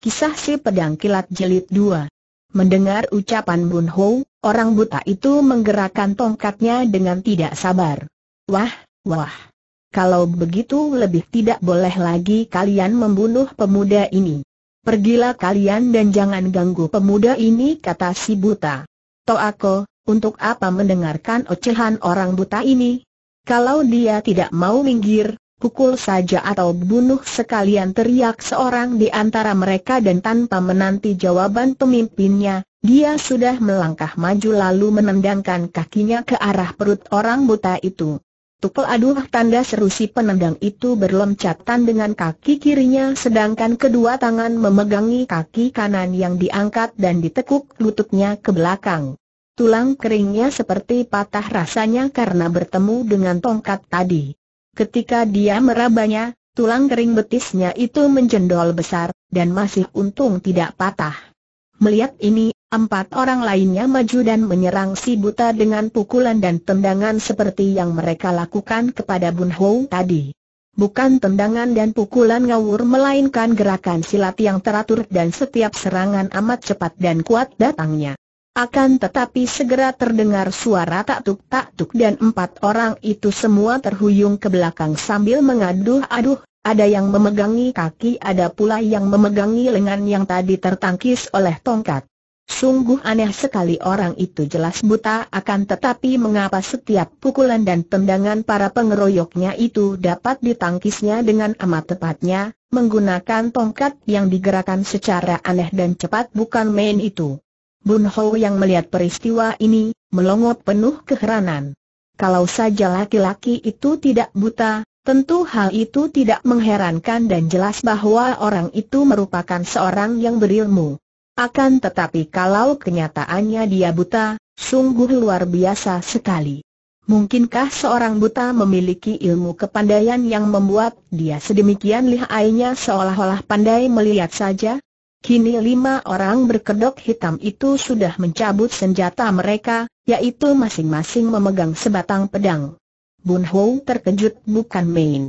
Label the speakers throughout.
Speaker 1: Kisah si pedang kilat Jelit 2. Mendengar ucapan Bun Ho, orang buta itu menggerakkan tongkatnya dengan tidak sabar. Wah, wah. Kalau begitu lebih tidak boleh lagi kalian membunuh pemuda ini. Pergilah kalian dan jangan ganggu pemuda ini kata si buta. aku, untuk apa mendengarkan ocehan orang buta ini? Kalau dia tidak mau minggir, pukul saja atau bunuh sekalian teriak seorang di antara mereka dan tanpa menanti jawaban pemimpinnya, dia sudah melangkah maju lalu menendangkan kakinya ke arah perut orang buta itu. Tukul aduh tanda seru si penendang itu berlomcatan dengan kaki kirinya sedangkan kedua tangan memegangi kaki kanan yang diangkat dan ditekuk lututnya ke belakang. Tulang keringnya seperti patah rasanya karena bertemu dengan tongkat tadi. Ketika dia merabanya, tulang kering betisnya itu menjendol besar, dan masih untung tidak patah. Melihat ini, empat orang lainnya maju dan menyerang si buta dengan pukulan dan tendangan seperti yang mereka lakukan kepada Bun Hou tadi. Bukan tendangan dan pukulan ngawur melainkan gerakan silat yang teratur dan setiap serangan amat cepat dan kuat datangnya. Akan tetapi segera terdengar suara tak tuk tak tuk dan empat orang itu semua terhuyung ke belakang sambil mengaduh-aduh, ada yang memegangi kaki ada pula yang memegangi lengan yang tadi tertangkis oleh tongkat. Sungguh aneh sekali orang itu jelas buta akan tetapi mengapa setiap pukulan dan tendangan para pengeroyoknya itu dapat ditangkisnya dengan amat tepatnya, menggunakan tongkat yang digerakkan secara aneh dan cepat bukan main itu. Bun Ho yang melihat peristiwa ini, melongot penuh keheranan. Kalau saja laki-laki itu tidak buta, tentu hal itu tidak mengherankan dan jelas bahwa orang itu merupakan seorang yang berilmu. Akan tetapi kalau kenyataannya dia buta, sungguh luar biasa sekali. Mungkinkah seorang buta memiliki ilmu kepandaian yang membuat dia sedemikian lihainya seolah-olah pandai melihat saja? Kini lima orang berkedok hitam itu sudah mencabut senjata mereka, yaitu masing-masing memegang sebatang pedang. Bun Ho terkejut bukan main.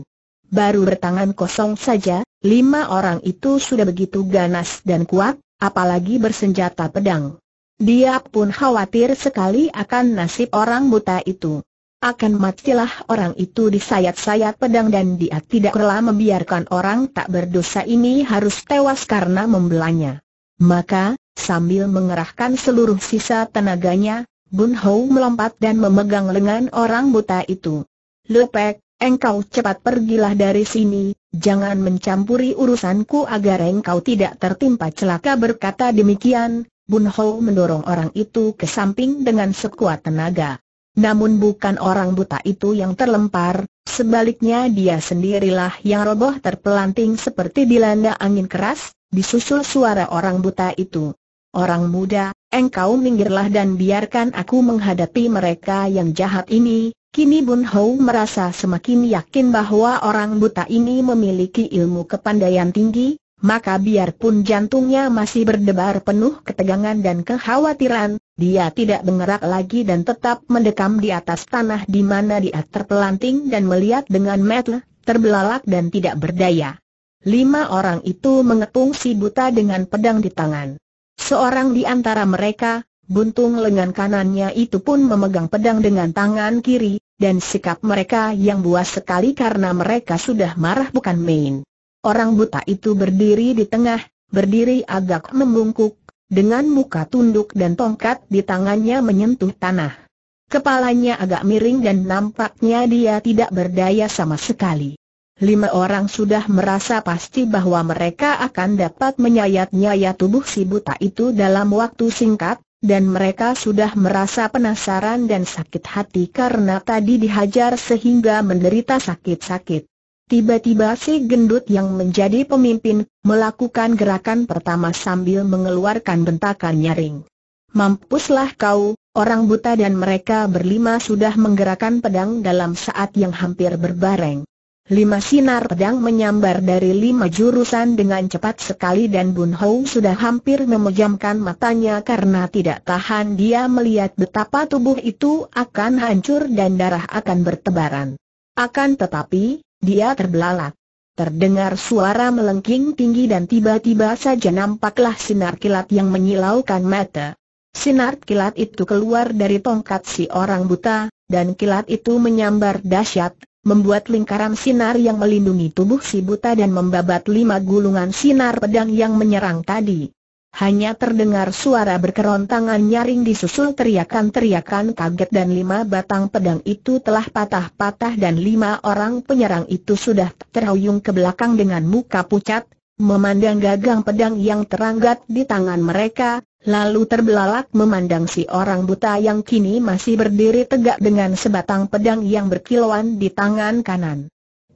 Speaker 1: Baru bertangan kosong saja, lima orang itu sudah begitu ganas dan kuat, apalagi bersenjata pedang. Dia pun khawatir sekali akan nasib orang buta itu akan matilah orang itu disayat-sayat pedang dan dia tidak rela membiarkan orang tak berdosa ini harus tewas karena membelanya. Maka, sambil mengerahkan seluruh sisa tenaganya, Bun Hou melompat dan memegang lengan orang buta itu. Lepek, engkau cepat pergilah dari sini, jangan mencampuri urusanku agar engkau tidak tertimpa celaka berkata demikian, Bun Hou mendorong orang itu ke samping dengan sekuat tenaga. Namun bukan orang buta itu yang terlempar, sebaliknya dia sendirilah yang roboh terpelanting seperti dilanda angin keras, disusul suara orang buta itu. Orang muda, engkau minggirlah dan biarkan aku menghadapi mereka yang jahat ini. Kini Bun Hou merasa semakin yakin bahwa orang buta ini memiliki ilmu kepandaian tinggi, maka biarpun jantungnya masih berdebar penuh ketegangan dan kekhawatiran, dia tidak bergerak lagi dan tetap mendekam di atas tanah di mana dia terpelanting dan melihat dengan mata terbelalak dan tidak berdaya. Lima orang itu mengepung si buta dengan pedang di tangan. Seorang di antara mereka, buntung lengan kanannya itu pun memegang pedang dengan tangan kiri, dan sikap mereka yang buas sekali karena mereka sudah marah bukan main. Orang buta itu berdiri di tengah, berdiri agak membungkuk, dengan muka tunduk dan tongkat di tangannya menyentuh tanah. Kepalanya agak miring dan nampaknya dia tidak berdaya sama sekali. Lima orang sudah merasa pasti bahwa mereka akan dapat menyayat-nyayat tubuh si buta itu dalam waktu singkat, dan mereka sudah merasa penasaran dan sakit hati karena tadi dihajar sehingga menderita sakit-sakit. Tiba-tiba si gendut yang menjadi pemimpin, melakukan gerakan pertama sambil mengeluarkan bentakan nyaring. Mampuslah kau, orang buta dan mereka berlima sudah menggerakkan pedang dalam saat yang hampir berbareng. Lima sinar pedang menyambar dari lima jurusan dengan cepat sekali dan Bun Hou sudah hampir memejamkan matanya karena tidak tahan dia melihat betapa tubuh itu akan hancur dan darah akan bertebaran. Akan tetapi, dia terbelalak. Terdengar suara melengking tinggi dan tiba-tiba saja nampaklah sinar kilat yang menyilaukan mata. Sinar kilat itu keluar dari tongkat si orang buta, dan kilat itu menyambar dahsyat, membuat lingkaran sinar yang melindungi tubuh si buta dan membabat lima gulungan sinar pedang yang menyerang tadi. Hanya terdengar suara berkerontangan nyaring disusul teriakan-teriakan kaget dan lima batang pedang itu telah patah-patah dan lima orang penyerang itu sudah terhuyung ke belakang dengan muka pucat, memandang gagang pedang yang terangkat di tangan mereka, lalu terbelalak memandang si orang buta yang kini masih berdiri tegak dengan sebatang pedang yang berkilauan di tangan kanan.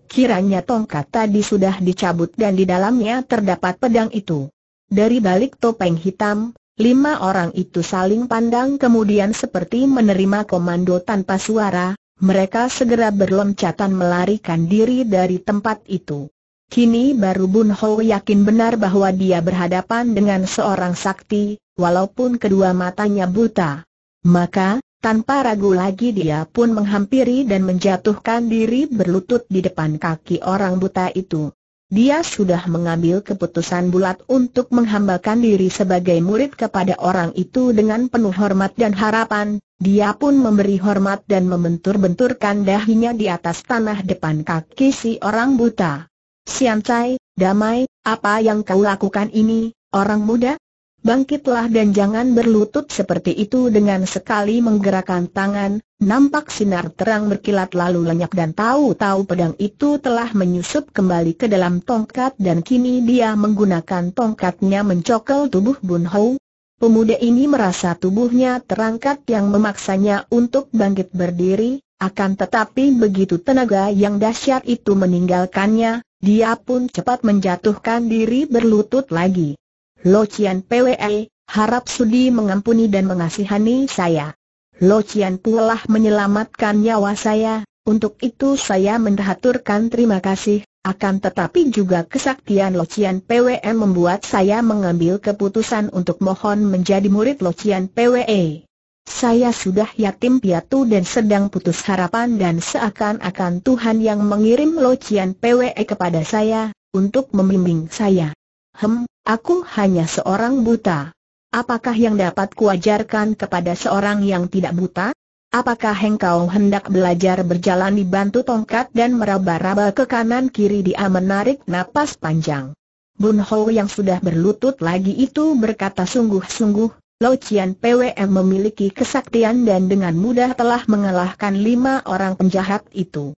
Speaker 1: Kiranya tongkat tadi sudah dicabut dan di dalamnya terdapat pedang itu. Dari balik topeng hitam, lima orang itu saling pandang kemudian seperti menerima komando tanpa suara, mereka segera berloncatan melarikan diri dari tempat itu. Kini baru Bun Ho yakin benar bahwa dia berhadapan dengan seorang sakti, walaupun kedua matanya buta. Maka, tanpa ragu lagi dia pun menghampiri dan menjatuhkan diri berlutut di depan kaki orang buta itu. Dia sudah mengambil keputusan bulat untuk menghambakan diri sebagai murid kepada orang itu dengan penuh hormat dan harapan, dia pun memberi hormat dan membentur-benturkan dahinya di atas tanah depan kaki si orang buta. Siancai, damai, apa yang kau lakukan ini, orang muda? bangkitlah dan jangan berlutut seperti itu dengan sekali menggerakkan tangan, nampak sinar terang berkilat lalu lenyap dan tahu-tahu pedang itu telah menyusup kembali ke dalam tongkat dan kini dia menggunakan tongkatnya mencokel tubuh Bun Ho. Pemuda ini merasa tubuhnya terangkat yang memaksanya untuk bangkit berdiri, akan tetapi begitu tenaga yang dahsyat itu meninggalkannya, dia pun cepat menjatuhkan diri berlutut lagi. Lo Cian PWE, harap sudi mengampuni dan mengasihani saya. Lo Cian telah menyelamatkan nyawa saya, untuk itu saya mendahaturkan terima kasih, akan tetapi juga kesaktian Lo Cian Pwe membuat saya mengambil keputusan untuk mohon menjadi murid Lo Cian PWE. Saya sudah yatim piatu dan sedang putus harapan dan seakan-akan Tuhan yang mengirim Lo Cian PWE kepada saya, untuk membimbing saya. Hem, aku hanya seorang buta. Apakah yang dapat kuajarkan kepada seorang yang tidak buta? Apakah engkau hendak belajar berjalan dibantu tongkat dan meraba-raba ke kanan kiri dia menarik napas panjang? Bun Ho yang sudah berlutut lagi itu berkata sungguh-sungguh, Lo Cian PWM memiliki kesaktian dan dengan mudah telah mengalahkan lima orang penjahat itu.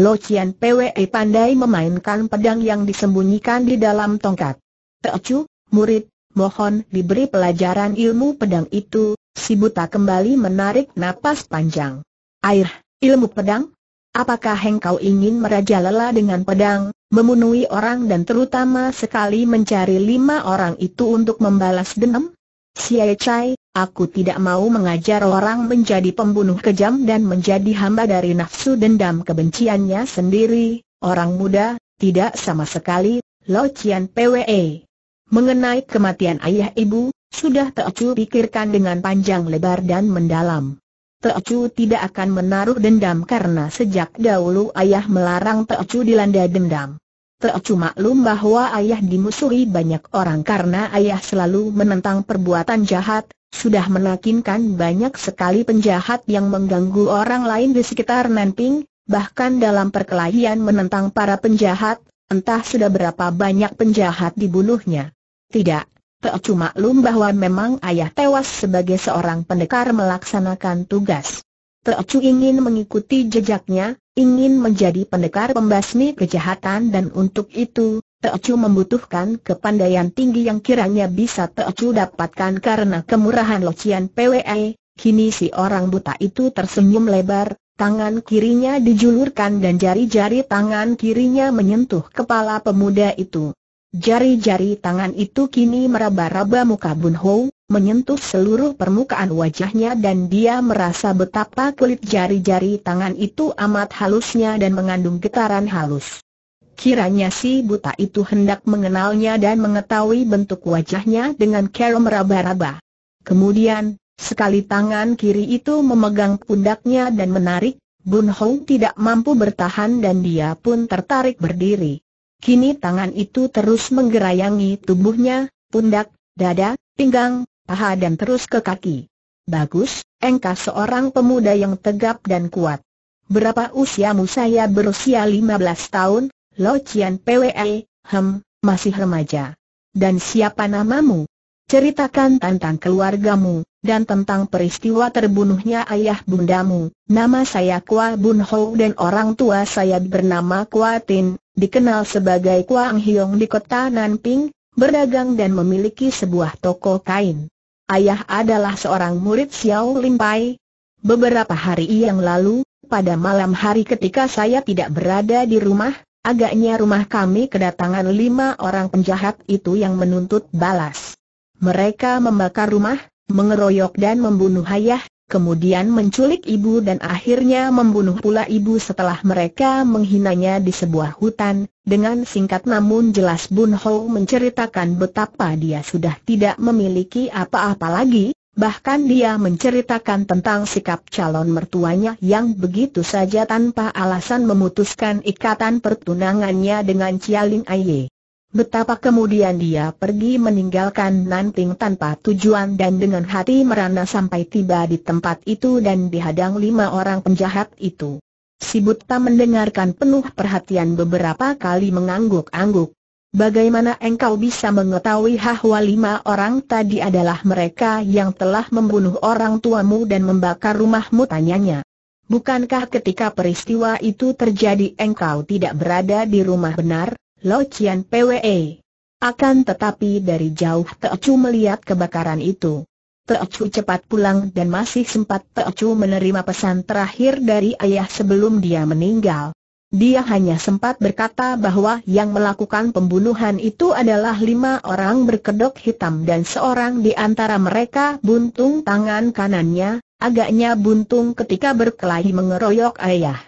Speaker 1: Lo Cian PWE pandai memainkan pedang yang disembunyikan di dalam tongkat. Teocu, murid, mohon diberi pelajaran ilmu pedang itu, si buta kembali menarik napas panjang. Air, ilmu pedang? Apakah engkau ingin merajalela dengan pedang, memenuhi orang dan terutama sekali mencari lima orang itu untuk membalas dendam? Si Chai, aku tidak mau mengajar orang menjadi pembunuh kejam dan menjadi hamba dari nafsu dendam kebenciannya sendiri, orang muda, tidak sama sekali, Lo Chian PWE. Mengenai kematian ayah ibu, sudah Teocu pikirkan dengan panjang lebar dan mendalam. Teocu tidak akan menaruh dendam karena sejak dahulu ayah melarang Teocu dilanda dendam. Teocu maklum bahwa ayah dimusuhi banyak orang karena ayah selalu menentang perbuatan jahat, sudah menakinkan banyak sekali penjahat yang mengganggu orang lain di sekitar Nanping, bahkan dalam perkelahian menentang para penjahat, entah sudah berapa banyak penjahat dibunuhnya. Tidak, Peocu maklum bahwa memang ayah tewas sebagai seorang pendekar melaksanakan tugas. Peocu ingin mengikuti jejaknya, ingin menjadi pendekar pembasmi kejahatan dan untuk itu, Teocu membutuhkan kepandaian tinggi yang kiranya bisa Teocu dapatkan karena kemurahan locian PWE. Kini si orang buta itu tersenyum lebar, tangan kirinya dijulurkan dan jari-jari tangan kirinya menyentuh kepala pemuda itu. Jari-jari tangan itu kini meraba-raba muka Bun Ho, menyentuh seluruh permukaan wajahnya dan dia merasa betapa kulit jari-jari tangan itu amat halusnya dan mengandung getaran halus. Kiranya si buta itu hendak mengenalnya dan mengetahui bentuk wajahnya dengan cara meraba-raba. Kemudian, sekali tangan kiri itu memegang pundaknya dan menarik, Bun Hong tidak mampu bertahan dan dia pun tertarik berdiri. Kini tangan itu terus menggerayangi tubuhnya, pundak, dada, pinggang, paha dan terus ke kaki. Bagus, engkau seorang pemuda yang tegap dan kuat. Berapa usiamu saya berusia 15 tahun, Lo Cian PWE, hem, masih remaja. Dan siapa namamu? Ceritakan tentang keluargamu, dan tentang peristiwa terbunuhnya ayah bundamu. Nama saya Kwa Bun Ho dan orang tua saya bernama Kwa Tin, dikenal sebagai Kuang Hiong di kota Nanping, berdagang dan memiliki sebuah toko kain. Ayah adalah seorang murid Xiao Limpai. Beberapa hari yang lalu, pada malam hari ketika saya tidak berada di rumah, agaknya rumah kami kedatangan lima orang penjahat itu yang menuntut balas. Mereka membakar rumah, mengeroyok dan membunuh ayah, kemudian menculik ibu dan akhirnya membunuh pula ibu setelah mereka menghinanya di sebuah hutan. Dengan singkat namun jelas Bun Ho menceritakan betapa dia sudah tidak memiliki apa-apa lagi, Bahkan dia menceritakan tentang sikap calon mertuanya yang begitu saja tanpa alasan memutuskan ikatan pertunangannya dengan Cialing Aye. Betapa kemudian dia pergi meninggalkan Nanting tanpa tujuan dan dengan hati merana sampai tiba di tempat itu dan dihadang lima orang penjahat itu. Si buta mendengarkan penuh perhatian beberapa kali mengangguk-angguk. Bagaimana engkau bisa mengetahui bahwa lima orang tadi adalah mereka yang telah membunuh orang tuamu dan membakar rumahmu tanyanya? Bukankah ketika peristiwa itu terjadi engkau tidak berada di rumah benar? Lo Chian PWE. Akan tetapi dari jauh Teocu melihat kebakaran itu. Teocu cepat pulang dan masih sempat Teocu menerima pesan terakhir dari ayah sebelum dia meninggal. Dia hanya sempat berkata bahwa yang melakukan pembunuhan itu adalah lima orang berkedok hitam dan seorang di antara mereka buntung tangan kanannya, agaknya buntung ketika berkelahi mengeroyok ayah.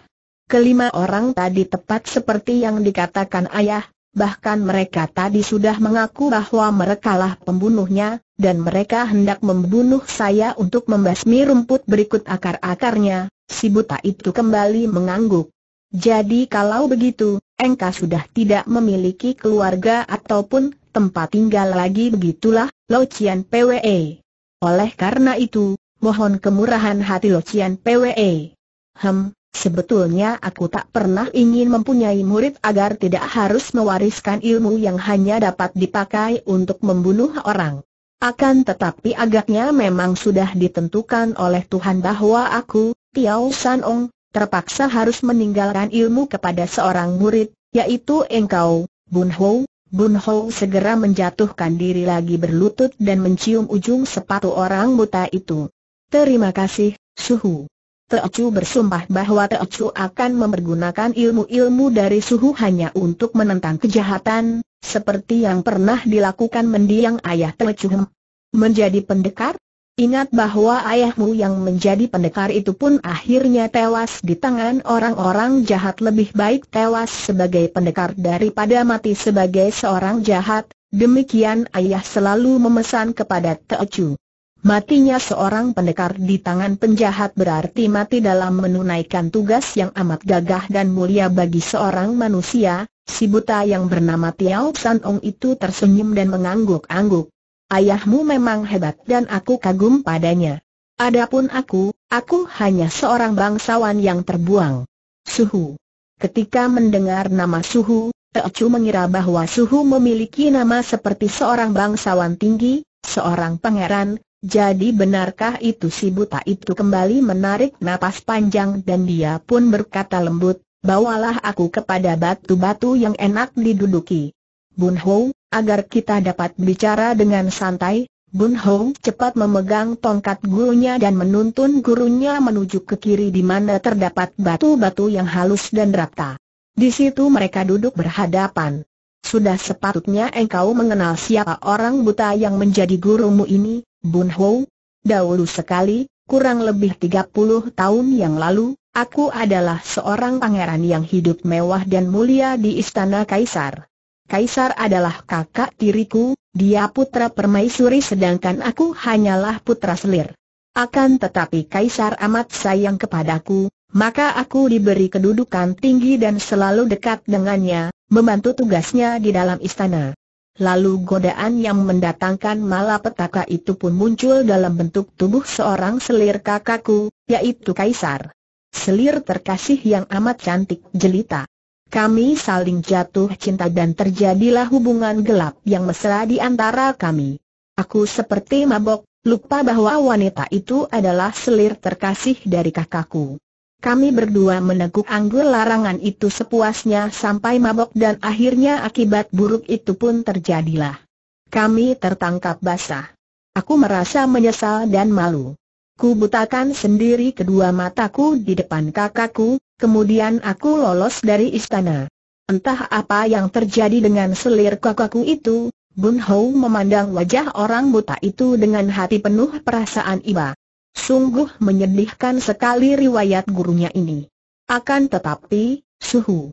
Speaker 1: Kelima orang tadi tepat seperti yang dikatakan ayah, bahkan mereka tadi sudah mengaku bahwa merekalah pembunuhnya, dan mereka hendak membunuh saya untuk membasmi rumput berikut akar-akarnya, si buta itu kembali mengangguk. Jadi kalau begitu, engkau sudah tidak memiliki keluarga ataupun tempat tinggal lagi begitulah, Lo Cian PWE. Oleh karena itu, mohon kemurahan hati Lo Cian PWE. Hem, Sebetulnya aku tak pernah ingin mempunyai murid agar tidak harus mewariskan ilmu yang hanya dapat dipakai untuk membunuh orang. Akan tetapi agaknya memang sudah ditentukan oleh Tuhan bahwa aku, Tiao San Ong, terpaksa harus meninggalkan ilmu kepada seorang murid, yaitu engkau, Bun Ho. Bun Ho segera menjatuhkan diri lagi berlutut dan mencium ujung sepatu orang buta itu. Terima kasih, Suhu. Teocu bersumpah bahwa Teocu akan mempergunakan ilmu-ilmu dari suhu hanya untuk menentang kejahatan, seperti yang pernah dilakukan mendiang ayah Teocu. Menjadi pendekar? Ingat bahwa ayahmu yang menjadi pendekar itu pun akhirnya tewas di tangan orang-orang jahat lebih baik tewas sebagai pendekar daripada mati sebagai seorang jahat, demikian ayah selalu memesan kepada Teocu. Matinya seorang pendekar di tangan penjahat berarti mati dalam menunaikan tugas yang amat gagah dan mulia bagi seorang manusia, si buta yang bernama Tiao San Ong itu tersenyum dan mengangguk-angguk. Ayahmu memang hebat dan aku kagum padanya. Adapun aku, aku hanya seorang bangsawan yang terbuang. Suhu. Ketika mendengar nama Suhu, Teocu mengira bahwa Suhu memiliki nama seperti seorang bangsawan tinggi, seorang pangeran, jadi benarkah itu si buta itu kembali menarik napas panjang dan dia pun berkata lembut, bawalah aku kepada batu-batu yang enak diduduki. Bun Ho, agar kita dapat bicara dengan santai, Bun Ho cepat memegang tongkat gurunya dan menuntun gurunya menuju ke kiri di mana terdapat batu-batu yang halus dan rata. Di situ mereka duduk berhadapan. Sudah sepatutnya engkau mengenal siapa orang buta yang menjadi gurumu ini, Bun Ho, dahulu sekali, kurang lebih 30 tahun yang lalu, aku adalah seorang pangeran yang hidup mewah dan mulia di istana Kaisar. Kaisar adalah kakak tiriku, dia putra permaisuri sedangkan aku hanyalah putra selir. Akan tetapi Kaisar amat sayang kepadaku, maka aku diberi kedudukan tinggi dan selalu dekat dengannya, membantu tugasnya di dalam istana. Lalu godaan yang mendatangkan malapetaka itu pun muncul dalam bentuk tubuh seorang selir kakakku, yaitu Kaisar. Selir terkasih yang amat cantik jelita. Kami saling jatuh cinta dan terjadilah hubungan gelap yang mesra di antara kami. Aku seperti mabok, lupa bahwa wanita itu adalah selir terkasih dari kakakku. Kami berdua meneguk anggur larangan itu sepuasnya sampai mabok dan akhirnya akibat buruk itu pun terjadilah. Kami tertangkap basah. Aku merasa menyesal dan malu. Ku butakan sendiri kedua mataku di depan kakakku, kemudian aku lolos dari istana. Entah apa yang terjadi dengan selir kakakku itu, Bun Hou memandang wajah orang buta itu dengan hati penuh perasaan iba. Sungguh menyedihkan sekali riwayat gurunya ini. Akan tetapi, Suhu.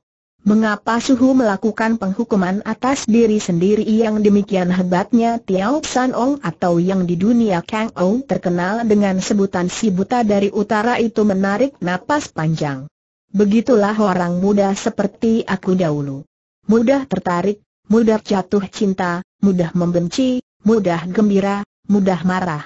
Speaker 1: Mengapa Suhu melakukan penghukuman atas diri sendiri yang demikian hebatnya Tiao San Ong atau yang di dunia Kang Ong terkenal dengan sebutan si buta dari utara itu menarik napas panjang. Begitulah orang muda seperti aku dahulu. Mudah tertarik, mudah jatuh cinta, mudah membenci, mudah gembira, mudah marah.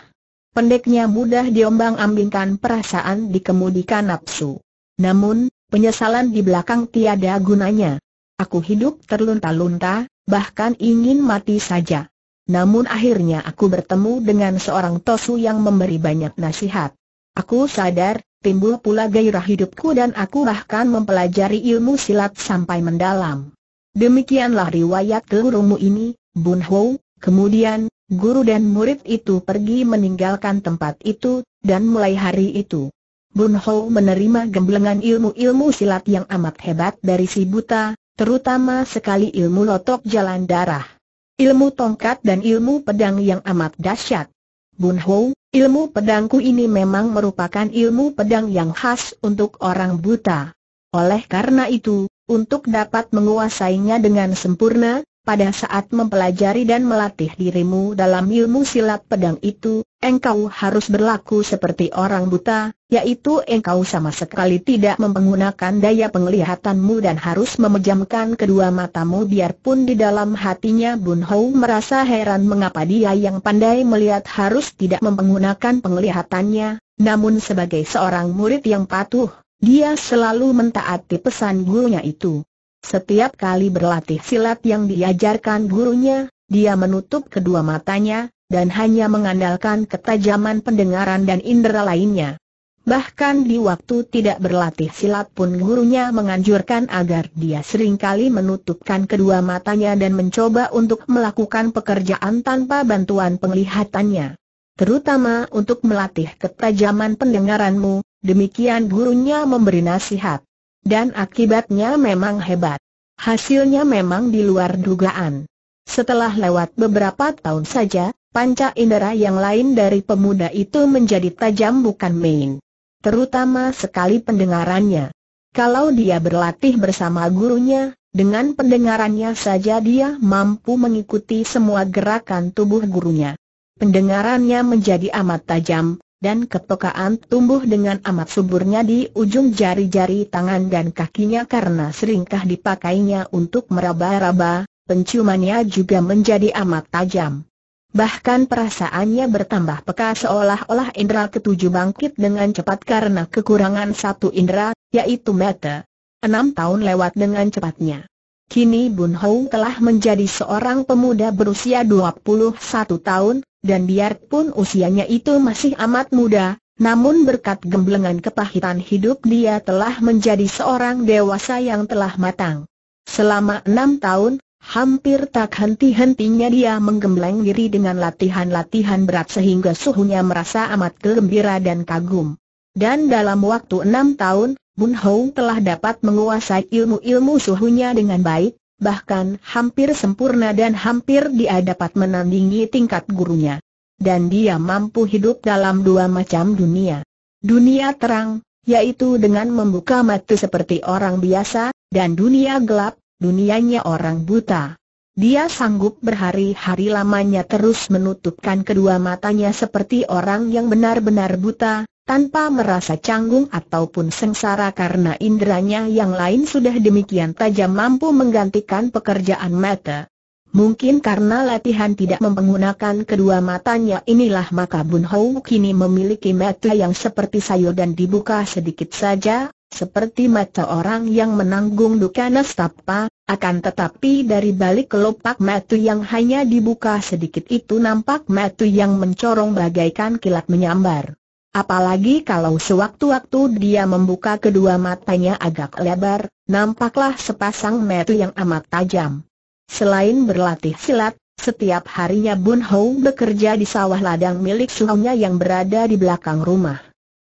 Speaker 1: Pendeknya mudah diombang-ambingkan perasaan dikemudikan nafsu. Namun, penyesalan di belakang tiada gunanya. Aku hidup terlunta-lunta, bahkan ingin mati saja. Namun akhirnya aku bertemu dengan seorang Tosu yang memberi banyak nasihat. Aku sadar, timbul pula gairah hidupku dan aku bahkan mempelajari ilmu silat sampai mendalam. Demikianlah riwayat gelurumu ini, Bun Hou, kemudian, guru dan murid itu pergi meninggalkan tempat itu, dan mulai hari itu. Bun Ho menerima gemblengan ilmu-ilmu silat yang amat hebat dari si buta, terutama sekali ilmu lotok jalan darah. Ilmu tongkat dan ilmu pedang yang amat dahsyat. Bun Ho, ilmu pedangku ini memang merupakan ilmu pedang yang khas untuk orang buta. Oleh karena itu, untuk dapat menguasainya dengan sempurna, pada saat mempelajari dan melatih dirimu dalam ilmu silat pedang itu, engkau harus berlaku seperti orang buta, yaitu engkau sama sekali tidak menggunakan daya penglihatanmu dan harus memejamkan kedua matamu biarpun di dalam hatinya Bun Hou merasa heran mengapa dia yang pandai melihat harus tidak menggunakan penglihatannya, namun sebagai seorang murid yang patuh, dia selalu mentaati pesan gurunya itu. Setiap kali berlatih silat yang diajarkan gurunya, dia menutup kedua matanya, dan hanya mengandalkan ketajaman pendengaran dan indera lainnya. Bahkan di waktu tidak berlatih silat pun gurunya menganjurkan agar dia seringkali menutupkan kedua matanya dan mencoba untuk melakukan pekerjaan tanpa bantuan penglihatannya. Terutama untuk melatih ketajaman pendengaranmu, demikian gurunya memberi nasihat. Dan akibatnya memang hebat. Hasilnya memang di luar dugaan. Setelah lewat beberapa tahun saja, panca indera yang lain dari pemuda itu menjadi tajam bukan main. Terutama sekali pendengarannya. Kalau dia berlatih bersama gurunya, dengan pendengarannya saja dia mampu mengikuti semua gerakan tubuh gurunya. Pendengarannya menjadi amat tajam, dan kepekaan tumbuh dengan amat suburnya di ujung jari-jari tangan dan kakinya karena seringkah dipakainya untuk meraba-raba, penciumannya juga menjadi amat tajam. Bahkan perasaannya bertambah peka seolah-olah indera ketujuh bangkit dengan cepat karena kekurangan satu indera, yaitu mata. Enam tahun lewat dengan cepatnya. Kini Bun Hou telah menjadi seorang pemuda berusia 21 tahun, dan biarpun usianya itu masih amat muda, namun berkat gemblengan kepahitan hidup dia telah menjadi seorang dewasa yang telah matang. Selama enam tahun, hampir tak henti-hentinya dia menggembleng diri dengan latihan-latihan berat sehingga suhunya merasa amat gembira dan kagum. Dan dalam waktu enam tahun, Bun Hong telah dapat menguasai ilmu-ilmu suhunya dengan baik, bahkan hampir sempurna dan hampir dia dapat menandingi tingkat gurunya. Dan dia mampu hidup dalam dua macam dunia. Dunia terang, yaitu dengan membuka mata seperti orang biasa, dan dunia gelap, dunianya orang buta. Dia sanggup berhari-hari lamanya terus menutupkan kedua matanya seperti orang yang benar-benar buta, tanpa merasa canggung ataupun sengsara karena inderanya yang lain sudah demikian tajam mampu menggantikan pekerjaan mata. Mungkin karena latihan tidak menggunakan kedua matanya inilah maka Bun Hou kini memiliki mata yang seperti sayur dan dibuka sedikit saja, seperti mata orang yang menanggung duka nestapa, akan tetapi dari balik kelopak mata yang hanya dibuka sedikit itu nampak mata yang mencorong bagaikan kilat menyambar. Apalagi kalau sewaktu-waktu dia membuka kedua matanya agak lebar, nampaklah sepasang mata yang amat tajam. Selain berlatih silat, setiap harinya Bun Hou bekerja di sawah ladang milik suhunya yang berada di belakang rumah.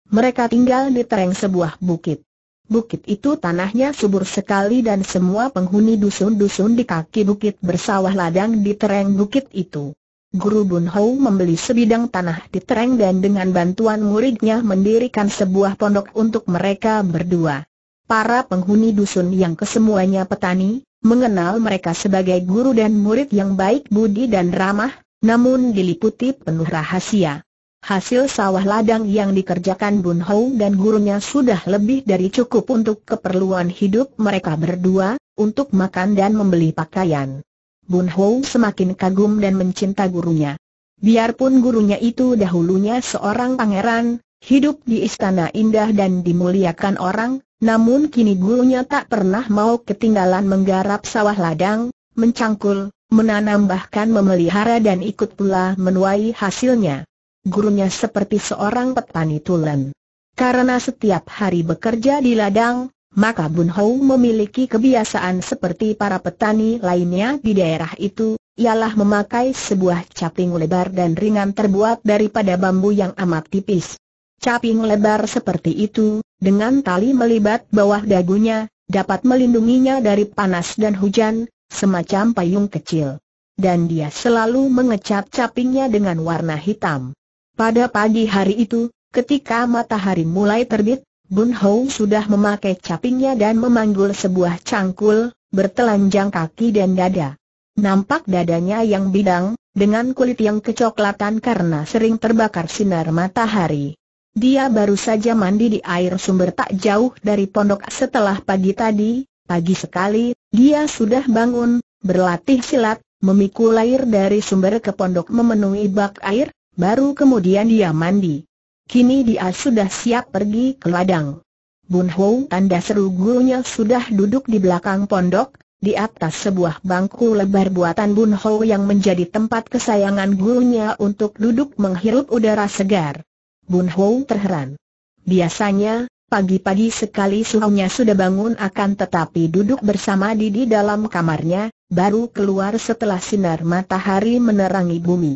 Speaker 1: Mereka tinggal di tereng sebuah bukit. Bukit itu tanahnya subur sekali dan semua penghuni dusun-dusun di kaki bukit bersawah ladang di tereng bukit itu. Guru Bun Hou membeli sebidang tanah di Tereng dan dengan bantuan muridnya mendirikan sebuah pondok untuk mereka berdua. Para penghuni dusun yang kesemuanya petani, mengenal mereka sebagai guru dan murid yang baik budi dan ramah, namun diliputi penuh rahasia. Hasil sawah ladang yang dikerjakan Bun Hou dan gurunya sudah lebih dari cukup untuk keperluan hidup mereka berdua, untuk makan dan membeli pakaian. Bun Hou semakin kagum dan mencinta gurunya. Biarpun gurunya itu dahulunya seorang pangeran, hidup di istana indah dan dimuliakan orang, namun kini gurunya tak pernah mau ketinggalan menggarap sawah ladang, mencangkul, menanam bahkan memelihara dan ikut pula menuai hasilnya. Gurunya seperti seorang petani tulen. Karena setiap hari bekerja di ladang, maka Bun Hou memiliki kebiasaan seperti para petani lainnya di daerah itu, ialah memakai sebuah caping lebar dan ringan terbuat daripada bambu yang amat tipis. Caping lebar seperti itu, dengan tali melibat bawah dagunya, dapat melindunginya dari panas dan hujan, semacam payung kecil. Dan dia selalu mengecap capingnya dengan warna hitam. Pada pagi hari itu, ketika matahari mulai terbit, Bun Hau sudah memakai capingnya dan memanggul sebuah cangkul, bertelanjang kaki dan dada. Nampak dadanya yang bidang, dengan kulit yang kecoklatan karena sering terbakar sinar matahari. Dia baru saja mandi di air sumber tak jauh dari pondok setelah pagi tadi, pagi sekali, dia sudah bangun, berlatih silat, memikul air dari sumber ke pondok memenuhi bak air, baru kemudian dia mandi. Kini dia sudah siap pergi ke ladang. Bun Ho, tanda seru gurunya sudah duduk di belakang pondok, di atas sebuah bangku lebar buatan Bun Ho yang menjadi tempat kesayangan gurunya untuk duduk menghirup udara segar. Bun Ho terheran. Biasanya, pagi-pagi sekali suhunya sudah bangun akan tetapi duduk bersama Didi dalam kamarnya, baru keluar setelah sinar matahari menerangi bumi.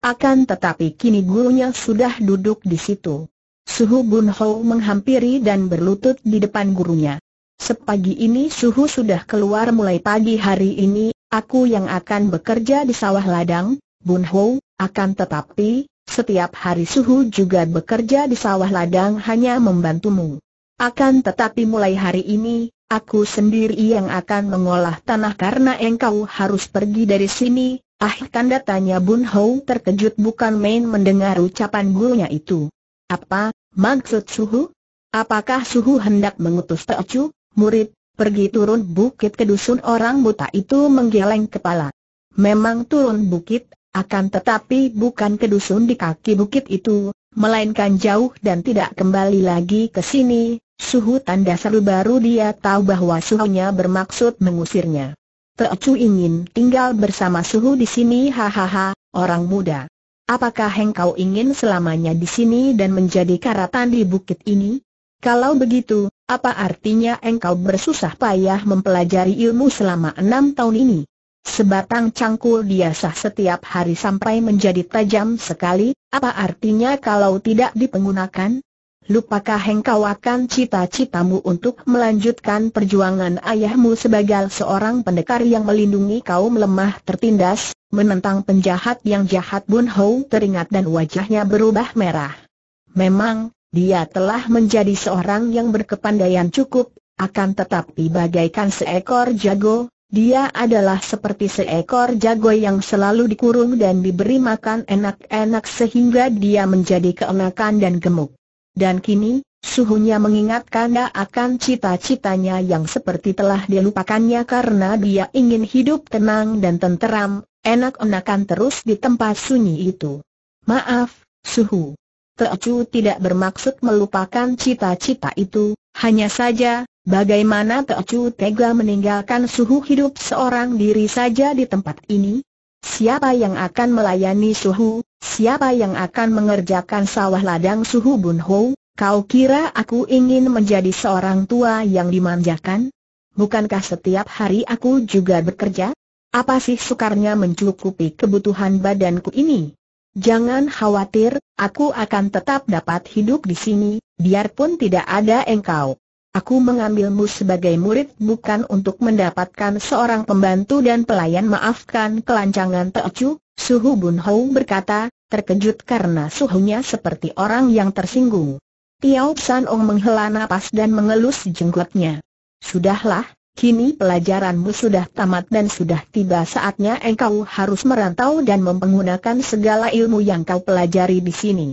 Speaker 1: Akan tetapi kini gurunya sudah duduk di situ. Suhu Bun Ho menghampiri dan berlutut di depan gurunya. Sepagi ini Suhu sudah keluar mulai pagi hari ini, aku yang akan bekerja di sawah ladang, Bun Ho, akan tetapi, setiap hari Suhu juga bekerja di sawah ladang hanya membantumu. Akan tetapi mulai hari ini, aku sendiri yang akan mengolah tanah karena engkau harus pergi dari sini, Ah kanda tanya Bun Hou terkejut bukan main mendengar ucapan gurunya itu. Apa, maksud Suhu? Apakah Suhu hendak mengutus Teocu, murid, pergi turun bukit ke dusun orang buta itu menggeleng kepala. Memang turun bukit, akan tetapi bukan ke dusun di kaki bukit itu, melainkan jauh dan tidak kembali lagi ke sini. Suhu tanda seru baru dia tahu bahwa suhunya bermaksud mengusirnya. Teocu ingin tinggal bersama suhu di sini hahaha, orang muda. Apakah engkau ingin selamanya di sini dan menjadi karatan di bukit ini? Kalau begitu, apa artinya engkau bersusah payah mempelajari ilmu selama enam tahun ini? Sebatang cangkul biasa setiap hari sampai menjadi tajam sekali, apa artinya kalau tidak dipenggunakan? Lupakah engkau akan cita-citamu untuk melanjutkan perjuangan ayahmu sebagai seorang pendekar yang melindungi kaum lemah tertindas, menentang penjahat yang jahat Bun Hou teringat dan wajahnya berubah merah. Memang, dia telah menjadi seorang yang berkepandaian cukup, akan tetapi bagaikan seekor jago, dia adalah seperti seekor jago yang selalu dikurung dan diberi makan enak-enak sehingga dia menjadi keenakan dan gemuk. Dan kini, suhunya mengingatkannya akan cita-citanya yang seperti telah dilupakannya karena dia ingin hidup tenang dan tenteram, enak-enakan terus di tempat sunyi itu. Maaf, suhu. Teocu tidak bermaksud melupakan cita-cita itu, hanya saja, bagaimana Teocu tega meninggalkan suhu hidup seorang diri saja di tempat ini? Siapa yang akan melayani suhu? Siapa yang akan mengerjakan sawah ladang suhu Bun Ho? Kau kira aku ingin menjadi seorang tua yang dimanjakan? Bukankah setiap hari aku juga bekerja? Apa sih sukarnya mencukupi kebutuhan badanku ini? Jangan khawatir, aku akan tetap dapat hidup di sini, biarpun tidak ada engkau. Aku mengambilmu sebagai murid bukan untuk mendapatkan seorang pembantu dan pelayan maafkan kelancangan Teocu, Suhu Bun Hou berkata, terkejut karena suhunya seperti orang yang tersinggung. Tiao San Ong menghela nafas dan mengelus jenggotnya. Sudahlah, kini pelajaranmu sudah tamat dan sudah tiba saatnya engkau harus merantau dan mempergunakan segala ilmu yang kau pelajari di sini.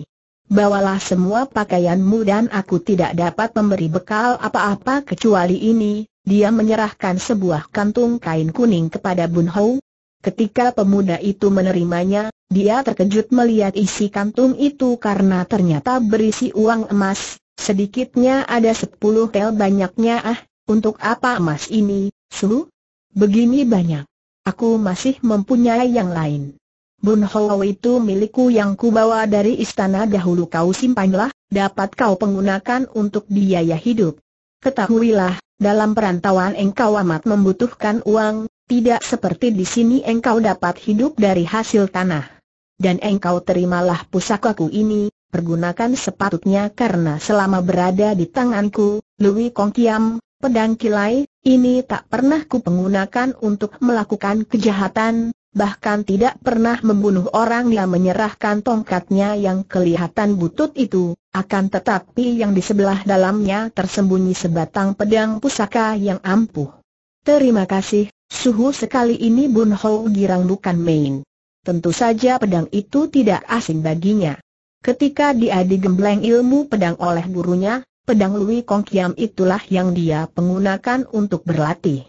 Speaker 1: Bawalah semua pakaianmu dan aku tidak dapat memberi bekal apa-apa kecuali ini. Dia menyerahkan sebuah kantung kain kuning kepada Bun Hou, Ketika pemuda itu menerimanya, dia terkejut melihat isi kantung itu karena ternyata berisi uang emas, sedikitnya ada sepuluh tel banyaknya ah, untuk apa emas ini, Su? Begini banyak. Aku masih mempunyai yang lain. Bun Hou itu milikku yang kubawa dari istana dahulu kau simpanlah, dapat kau penggunakan untuk biaya hidup. Ketahuilah, dalam perantauan engkau amat membutuhkan uang, tidak seperti di sini engkau dapat hidup dari hasil tanah. Dan engkau terimalah pusakaku ini, pergunakan sepatutnya karena selama berada di tanganku, Lui Kong Kiam, pedang kilai, ini tak pernah ku penggunakan untuk melakukan kejahatan, bahkan tidak pernah membunuh orang yang menyerahkan tongkatnya yang kelihatan butut itu, akan tetapi yang di sebelah dalamnya tersembunyi sebatang pedang pusaka yang ampuh. Terima kasih, Suhu sekali ini Bun Hou girang bukan main. Tentu saja pedang itu tidak asing baginya. Ketika dia digembleng ilmu pedang oleh gurunya, pedang Lui Kong Kiam itulah yang dia menggunakan untuk berlatih.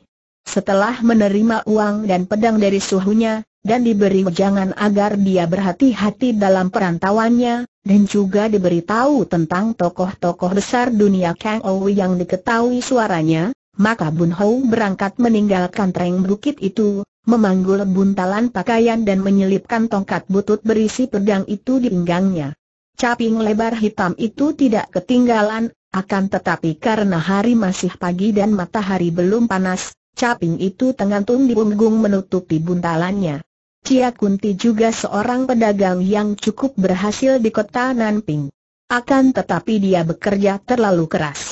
Speaker 1: Setelah menerima uang dan pedang dari suhunya, dan diberi jangan agar dia berhati-hati dalam perantauannya, dan juga diberitahu tentang tokoh-tokoh besar dunia Kang Owi yang diketahui suaranya, maka Bun Hou berangkat meninggalkan tereng bukit itu, memanggul buntalan pakaian dan menyelipkan tongkat butut berisi pedang itu di pinggangnya. Caping lebar hitam itu tidak ketinggalan, akan tetapi karena hari masih pagi dan matahari belum panas, caping itu tengantung di punggung menutupi buntalannya. Cia Kunti juga seorang pedagang yang cukup berhasil di kota Nanping. Akan tetapi dia bekerja terlalu keras.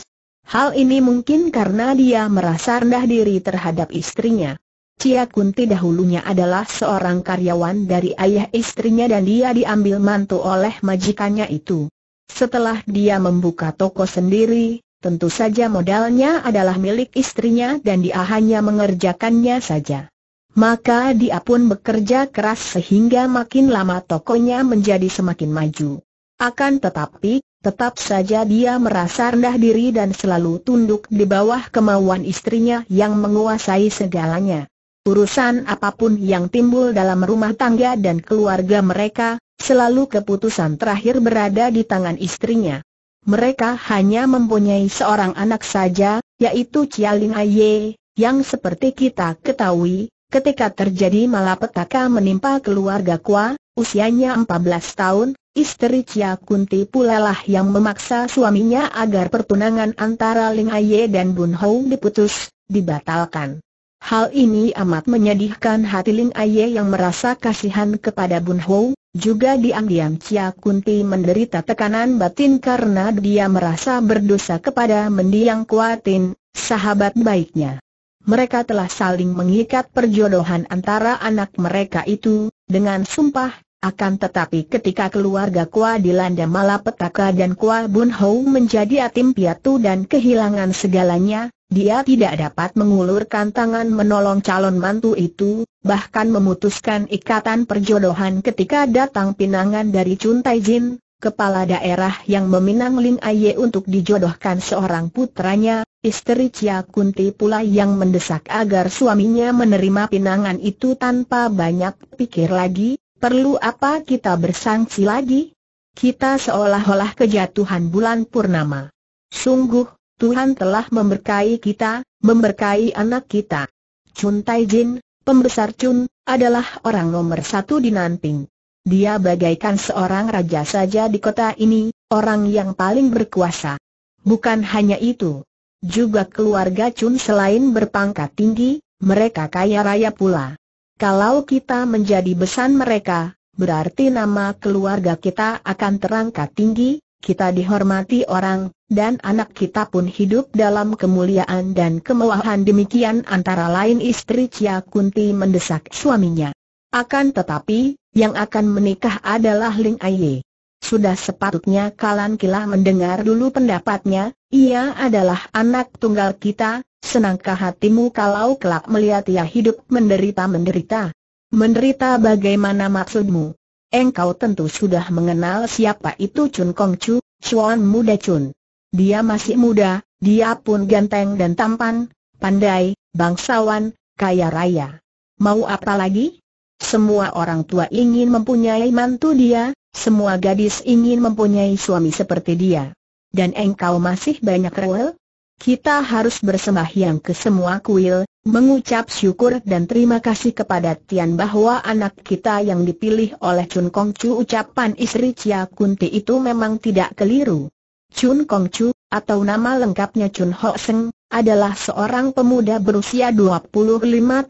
Speaker 1: Hal ini mungkin karena dia merasa rendah diri terhadap istrinya. Cia Kunti dahulunya adalah seorang karyawan dari ayah istrinya dan dia diambil mantu oleh majikannya itu. Setelah dia membuka toko sendiri, tentu saja modalnya adalah milik istrinya dan dia hanya mengerjakannya saja. Maka dia pun bekerja keras sehingga makin lama tokonya menjadi semakin maju. Akan tetapi, Tetap saja dia merasa rendah diri dan selalu tunduk di bawah kemauan istrinya yang menguasai segalanya. Urusan apapun yang timbul dalam rumah tangga dan keluarga mereka, selalu keputusan terakhir berada di tangan istrinya. Mereka hanya mempunyai seorang anak saja, yaitu Ling Aye, yang seperti kita ketahui, ketika terjadi malapetaka menimpa keluarga Kwa, usianya 14 tahun, Istri Cia Kunti pula lah yang memaksa suaminya agar pertunangan antara Ling Aye dan Bun Hou diputus, dibatalkan. Hal ini amat menyedihkan hati Ling Aye yang merasa kasihan kepada Bun Hou, juga diam-diam Cia Kunti menderita tekanan batin karena dia merasa berdosa kepada mendiang Kuatin, sahabat baiknya. Mereka telah saling mengikat perjodohan antara anak mereka itu, dengan sumpah akan tetapi ketika keluarga Kua dilanda malapetaka dan Kua Bun Hou menjadi atim piatu dan kehilangan segalanya, dia tidak dapat mengulurkan tangan menolong calon mantu itu, bahkan memutuskan ikatan perjodohan ketika datang pinangan dari Chun Tai Jin, kepala daerah yang meminang Ling Aye untuk dijodohkan seorang putranya, istri Chia Kunti pula yang mendesak agar suaminya menerima pinangan itu tanpa banyak pikir lagi, Perlu apa kita bersangsi lagi? Kita seolah-olah kejatuhan bulan purnama. Sungguh, Tuhan telah memberkahi kita, memberkahi anak kita. Chun Tai Jin, pembesar Chun, adalah orang nomor satu di Nanping. Dia bagaikan seorang raja saja di kota ini, orang yang paling berkuasa. Bukan hanya itu. Juga keluarga Chun selain berpangkat tinggi, mereka kaya raya pula. Kalau kita menjadi besan mereka, berarti nama keluarga kita akan terangkat tinggi, kita dihormati orang, dan anak kita pun hidup dalam kemuliaan dan kemewahan demikian antara lain istri Cia Kunti mendesak suaminya. Akan tetapi, yang akan menikah adalah Ling Aye. Sudah sepatutnya Kalan Kila mendengar dulu pendapatnya, ia adalah anak tunggal kita, senangkah hatimu kalau kelak melihat ia hidup menderita-menderita? Menderita bagaimana maksudmu? Engkau tentu sudah mengenal siapa itu Chun Kong Chu, Chuan muda Chun. Dia masih muda, dia pun ganteng dan tampan, pandai, bangsawan, kaya raya. Mau apa lagi? Semua orang tua ingin mempunyai mantu dia, semua gadis ingin mempunyai suami seperti dia. Dan engkau masih banyak rewel? Kita harus bersembahyang ke semua kuil, mengucap syukur dan terima kasih kepada Tian bahwa anak kita yang dipilih oleh Chun Kong Chu ucapan istri Chia Kunti itu memang tidak keliru. Chun Kong Chu, atau nama lengkapnya Chun Ho Seng, adalah seorang pemuda berusia 25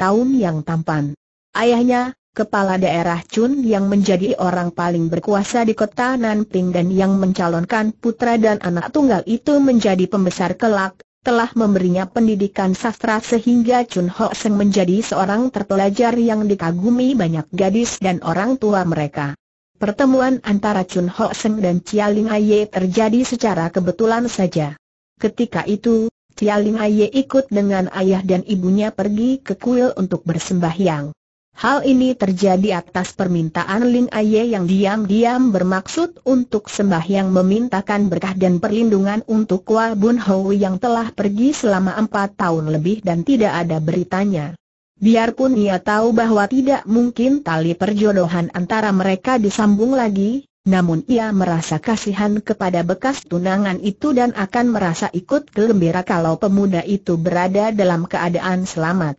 Speaker 1: tahun yang tampan. Ayahnya, kepala daerah Chun yang menjadi orang paling berkuasa di kota Nanping dan yang mencalonkan putra dan anak tunggal itu menjadi pembesar kelak, telah memberinya pendidikan sastra sehingga Chun Ho Seng menjadi seorang terpelajar yang dikagumi banyak gadis dan orang tua mereka. Pertemuan antara Chun Ho Seng dan Chia Ling Aye terjadi secara kebetulan saja. Ketika itu, Chia Ling Aye ikut dengan ayah dan ibunya pergi ke kuil untuk bersembahyang. Hal ini terjadi atas permintaan Ling Aye yang diam-diam bermaksud untuk sembahyang memintakan berkah dan perlindungan untuk Kwa Bun Ho yang telah pergi selama empat tahun lebih dan tidak ada beritanya. Biarpun ia tahu bahwa tidak mungkin tali perjodohan antara mereka disambung lagi, namun ia merasa kasihan kepada bekas tunangan itu dan akan merasa ikut gembira kalau pemuda itu berada dalam keadaan selamat.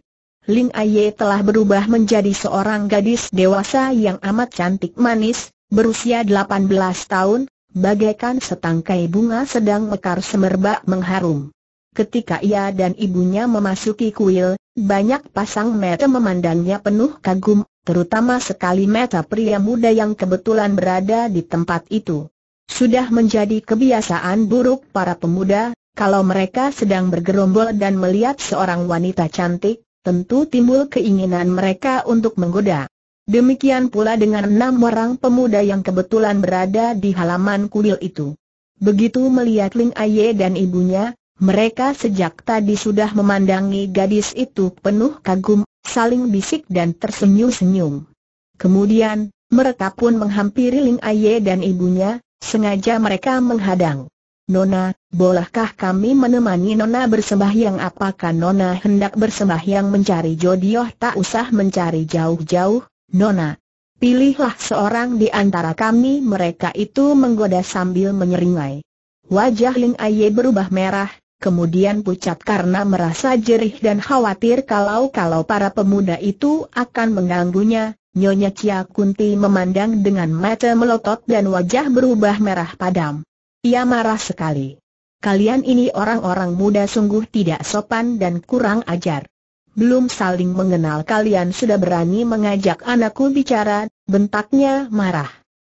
Speaker 1: Ling Aye telah berubah menjadi seorang gadis dewasa yang amat cantik manis, berusia 18 tahun, bagaikan setangkai bunga sedang mekar semerbak mengharum. Ketika ia dan ibunya memasuki kuil, banyak pasang mata memandangnya penuh kagum, terutama sekali mata pria muda yang kebetulan berada di tempat itu. Sudah menjadi kebiasaan buruk para pemuda, kalau mereka sedang bergerombol dan melihat seorang wanita cantik, tentu timbul keinginan mereka untuk menggoda. Demikian pula dengan enam orang pemuda yang kebetulan berada di halaman kuil itu. Begitu melihat Ling Aye dan ibunya, mereka sejak tadi sudah memandangi gadis itu penuh kagum, saling bisik dan tersenyum-senyum. Kemudian, mereka pun menghampiri Ling Aye dan ibunya, sengaja mereka menghadang. Nona, bolehkah kami menemani Nona bersembahyang apakah Nona hendak bersembahyang mencari jodoh tak usah mencari jauh-jauh, Nona? Pilihlah seorang di antara kami mereka itu menggoda sambil menyeringai. Wajah Ling Aye berubah merah, kemudian pucat karena merasa jerih dan khawatir kalau-kalau para pemuda itu akan mengganggunya. Nyonya Cia Kunti memandang dengan mata melotot dan wajah berubah merah padam. Ia marah sekali. Kalian ini orang-orang muda sungguh tidak sopan dan kurang ajar. Belum saling mengenal kalian sudah berani mengajak anakku bicara, bentaknya marah.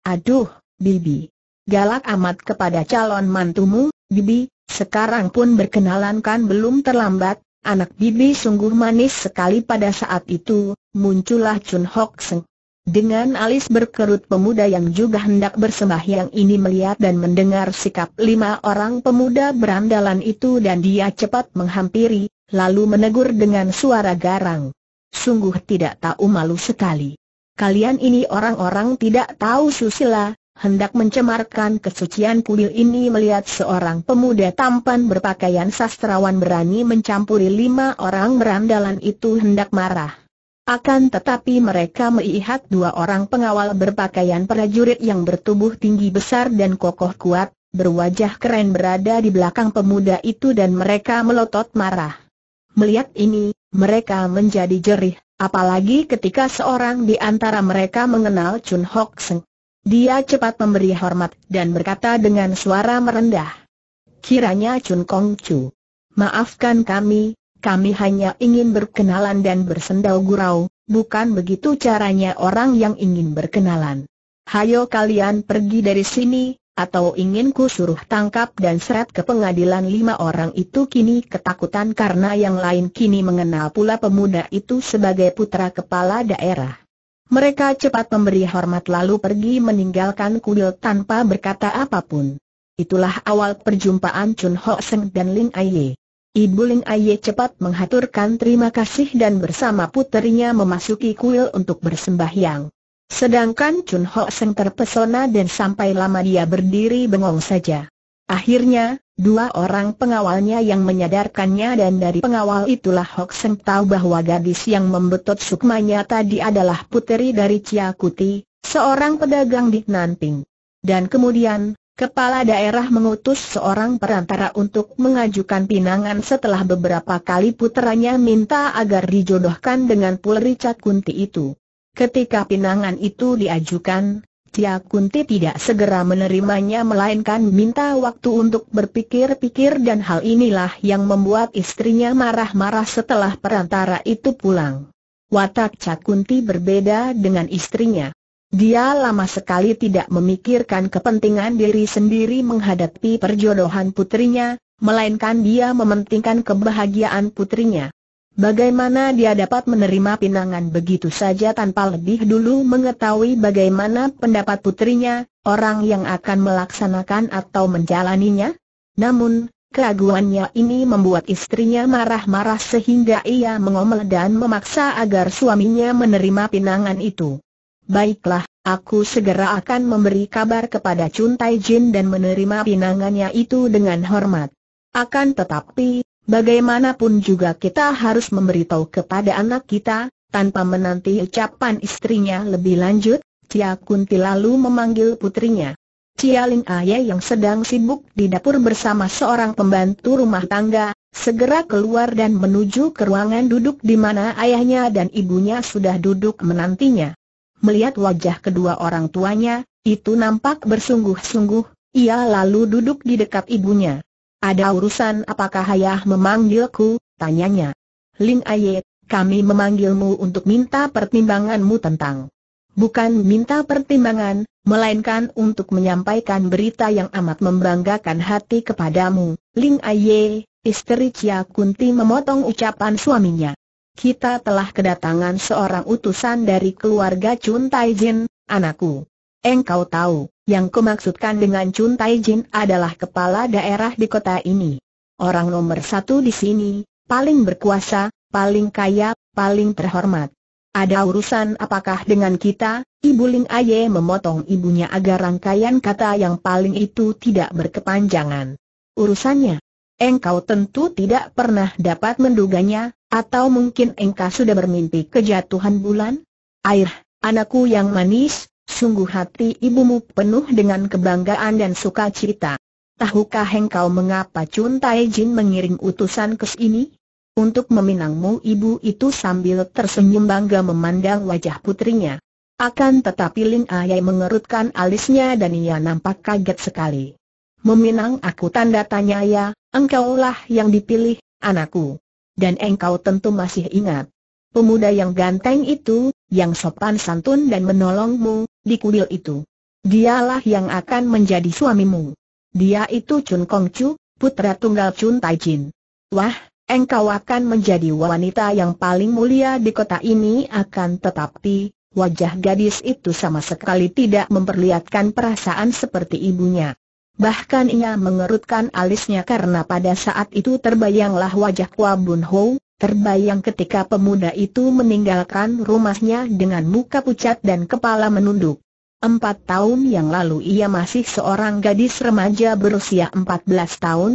Speaker 1: Aduh, Bibi. Galak amat kepada calon mantumu, Bibi, sekarang pun berkenalan kan belum terlambat, anak Bibi sungguh manis sekali pada saat itu, muncullah Chun Hok Seng. Dengan alis berkerut pemuda yang juga hendak bersembahyang ini melihat dan mendengar sikap lima orang pemuda berandalan itu dan dia cepat menghampiri, lalu menegur dengan suara garang. Sungguh tidak tahu malu sekali. Kalian ini orang-orang tidak tahu susila, hendak mencemarkan kesucian kuil ini melihat seorang pemuda tampan berpakaian sastrawan berani mencampuri lima orang berandalan itu hendak marah. Akan tetapi mereka melihat dua orang pengawal berpakaian prajurit yang bertubuh tinggi besar dan kokoh kuat, berwajah keren berada di belakang pemuda itu dan mereka melotot marah. Melihat ini, mereka menjadi jerih, apalagi ketika seorang di antara mereka mengenal Chun Hock Seng. Dia cepat memberi hormat dan berkata dengan suara merendah. Kiranya Chun Kong Chu. Maafkan kami, kami hanya ingin berkenalan dan bersendau gurau, bukan begitu caranya orang yang ingin berkenalan. Hayo kalian pergi dari sini, atau ingin ku suruh tangkap dan seret ke pengadilan lima orang itu kini ketakutan karena yang lain kini mengenal pula pemuda itu sebagai putra kepala daerah. Mereka cepat memberi hormat lalu pergi meninggalkan kuil tanpa berkata apapun. Itulah awal perjumpaan Chun Ho Seng dan Lin Aye. Ibu Ling Aye cepat menghaturkan terima kasih dan bersama puterinya memasuki kuil untuk bersembahyang. Sedangkan Chun Ho Seng terpesona dan sampai lama dia berdiri bengong saja. Akhirnya, dua orang pengawalnya yang menyadarkannya dan dari pengawal itulah Ho Seng tahu bahwa gadis yang membetot sukmanya tadi adalah puteri dari Kuti, seorang pedagang di Nanping. Dan kemudian, Kepala daerah mengutus seorang perantara untuk mengajukan pinangan setelah beberapa kali putranya minta agar dijodohkan dengan Pulri Cat Kunti itu. Ketika pinangan itu diajukan, Cia Kunti tidak segera menerimanya melainkan minta waktu untuk berpikir-pikir dan hal inilah yang membuat istrinya marah-marah setelah perantara itu pulang. Watak Cia Kunti berbeda dengan istrinya. Dia lama sekali tidak memikirkan kepentingan diri sendiri menghadapi perjodohan putrinya, melainkan dia mementingkan kebahagiaan putrinya. Bagaimana dia dapat menerima pinangan begitu saja tanpa lebih dulu mengetahui bagaimana pendapat putrinya, orang yang akan melaksanakan atau menjalaninya? Namun, Keraguannya ini membuat istrinya marah-marah sehingga ia mengomel dan memaksa agar suaminya menerima pinangan itu. Baiklah, aku segera akan memberi kabar kepada Chun Tai Jin dan menerima pinangannya itu dengan hormat. Akan tetapi, bagaimanapun juga kita harus memberitahu kepada anak kita, tanpa menanti ucapan istrinya lebih lanjut, Cia Kunti lalu memanggil putrinya. Cia Ling Aya yang sedang sibuk di dapur bersama seorang pembantu rumah tangga, segera keluar dan menuju ke ruangan duduk di mana ayahnya dan ibunya sudah duduk menantinya. Melihat wajah kedua orang tuanya, itu nampak bersungguh-sungguh, ia lalu duduk di dekat ibunya. Ada urusan apakah ayah memanggilku, tanyanya. Ling Ayet, kami memanggilmu untuk minta pertimbanganmu tentang. Bukan minta pertimbangan, melainkan untuk menyampaikan berita yang amat membanggakan hati kepadamu, Ling Aye, istri Cia Kunti memotong ucapan suaminya kita telah kedatangan seorang utusan dari keluarga Chun Taijin, anakku. Engkau tahu, yang kumaksudkan dengan Chun Taijin adalah kepala daerah di kota ini. Orang nomor satu di sini, paling berkuasa, paling kaya, paling terhormat. Ada urusan apakah dengan kita? Ibu Ling Aye memotong ibunya agar rangkaian kata yang paling itu tidak berkepanjangan. Urusannya, engkau tentu tidak pernah dapat menduganya, atau mungkin engkau sudah bermimpi kejatuhan bulan? Air, anakku yang manis, sungguh hati ibumu penuh dengan kebanggaan dan sukacita. Tahukah engkau mengapa Chun Tai Jin mengiring utusan ke sini? Untuk meminangmu ibu itu sambil tersenyum bangga memandang wajah putrinya. Akan tetapi Ling Ayai mengerutkan alisnya dan ia nampak kaget sekali. Meminang aku tanda tanya ya, engkaulah yang dipilih, anakku. Dan engkau tentu masih ingat. Pemuda yang ganteng itu, yang sopan santun dan menolongmu, di kuil itu. Dialah yang akan menjadi suamimu. Dia itu Chun Kong Chu, putra tunggal Chun Tai Jin. Wah, engkau akan menjadi wanita yang paling mulia di kota ini akan tetapi, wajah gadis itu sama sekali tidak memperlihatkan perasaan seperti ibunya. Bahkan ia mengerutkan alisnya karena pada saat itu terbayanglah wajah Kwa Bun Ho, terbayang ketika pemuda itu meninggalkan rumahnya dengan muka pucat dan kepala menunduk. Empat tahun yang lalu ia masih seorang gadis remaja berusia 14 tahun.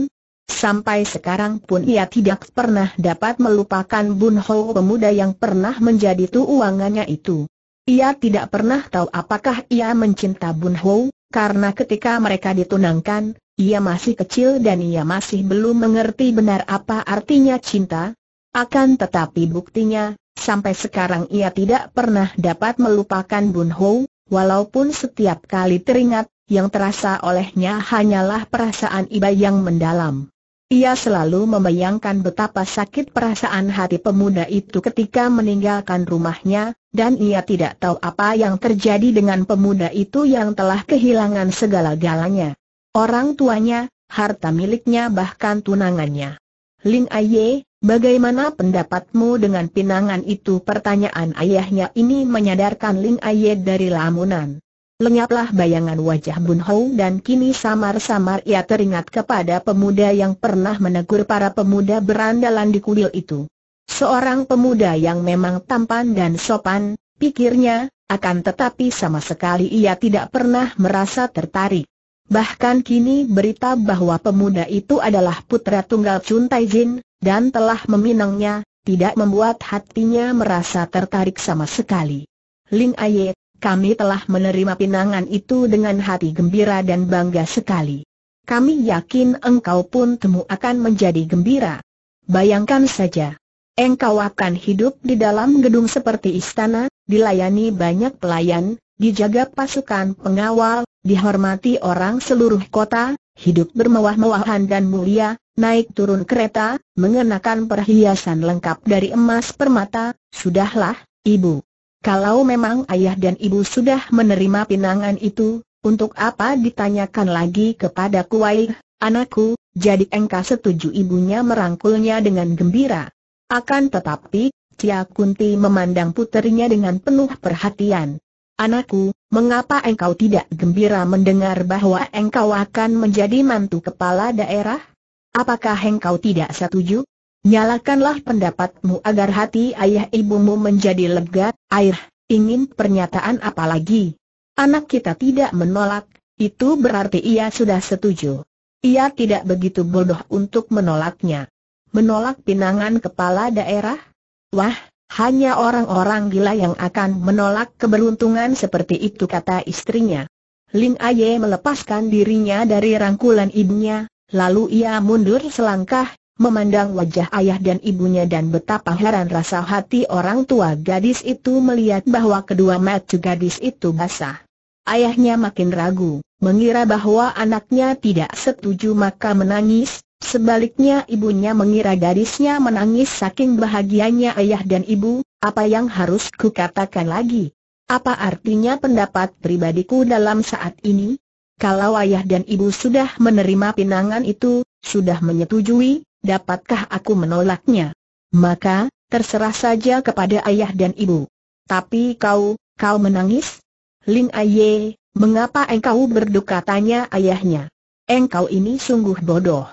Speaker 1: Sampai sekarang pun ia tidak pernah dapat melupakan Bun Ho pemuda yang pernah menjadi tuangannya itu. Ia tidak pernah tahu apakah ia mencinta Bun Ho, karena ketika mereka ditunangkan, ia masih kecil dan ia masih belum mengerti benar apa artinya cinta. Akan tetapi buktinya, sampai sekarang ia tidak pernah dapat melupakan Bun Ho, walaupun setiap kali teringat, yang terasa olehnya hanyalah perasaan iba yang mendalam. Ia selalu membayangkan betapa sakit perasaan hati pemuda itu ketika meninggalkan rumahnya, dan ia tidak tahu apa yang terjadi dengan pemuda itu yang telah kehilangan segala-galanya. Orang tuanya, harta miliknya bahkan tunangannya. Ling Aye, bagaimana pendapatmu dengan pinangan itu? Pertanyaan ayahnya ini menyadarkan Ling Aye dari lamunan. Lenyaplah bayangan wajah Bun Hou dan kini samar-samar ia teringat kepada pemuda yang pernah menegur para pemuda berandalan di kuil itu. Seorang pemuda yang memang tampan dan sopan, pikirnya, akan tetapi sama sekali ia tidak pernah merasa tertarik. Bahkan kini berita bahwa pemuda itu adalah putra tunggal Chun Tai Jin, dan telah meminangnya, tidak membuat hatinya merasa tertarik sama sekali. Ling Aye, kami telah menerima pinangan itu dengan hati gembira dan bangga sekali. Kami yakin engkau pun temu akan menjadi gembira. Bayangkan saja, engkau akan hidup di dalam gedung seperti istana, dilayani banyak pelayan, dijaga pasukan pengawal, dihormati orang seluruh kota, hidup bermewah-mewahan dan mulia, naik turun kereta, mengenakan perhiasan lengkap dari emas permata, sudahlah, ibu. Kalau memang ayah dan ibu sudah menerima pinangan itu, untuk apa ditanyakan lagi kepada Kuai, anakku, jadi engkau setuju ibunya merangkulnya dengan gembira. Akan tetapi, Cia Kunti memandang puterinya dengan penuh perhatian. Anakku, mengapa engkau tidak gembira mendengar bahwa engkau akan menjadi mantu kepala daerah? Apakah engkau tidak setuju? Nyalakanlah pendapatmu agar hati ayah ibumu menjadi lega, air, ingin pernyataan apa lagi? Anak kita tidak menolak, itu berarti ia sudah setuju. Ia tidak begitu bodoh untuk menolaknya. Menolak pinangan kepala daerah? Wah, hanya orang-orang gila yang akan menolak keberuntungan seperti itu kata istrinya. Ling Aye melepaskan dirinya dari rangkulan ibunya, lalu ia mundur selangkah, Memandang wajah ayah dan ibunya dan betapa heran rasa hati orang tua gadis itu melihat bahwa kedua mata gadis itu basah. Ayahnya makin ragu, mengira bahwa anaknya tidak setuju maka menangis, sebaliknya ibunya mengira gadisnya menangis saking bahagianya ayah dan ibu, apa yang harus kukatakan lagi? Apa artinya pendapat pribadiku dalam saat ini? Kalau ayah dan ibu sudah menerima pinangan itu, sudah menyetujui, dapatkah aku menolaknya? Maka, terserah saja kepada ayah dan ibu. Tapi kau, kau menangis? Ling Aye, mengapa engkau berduka tanya ayahnya? Engkau ini sungguh bodoh.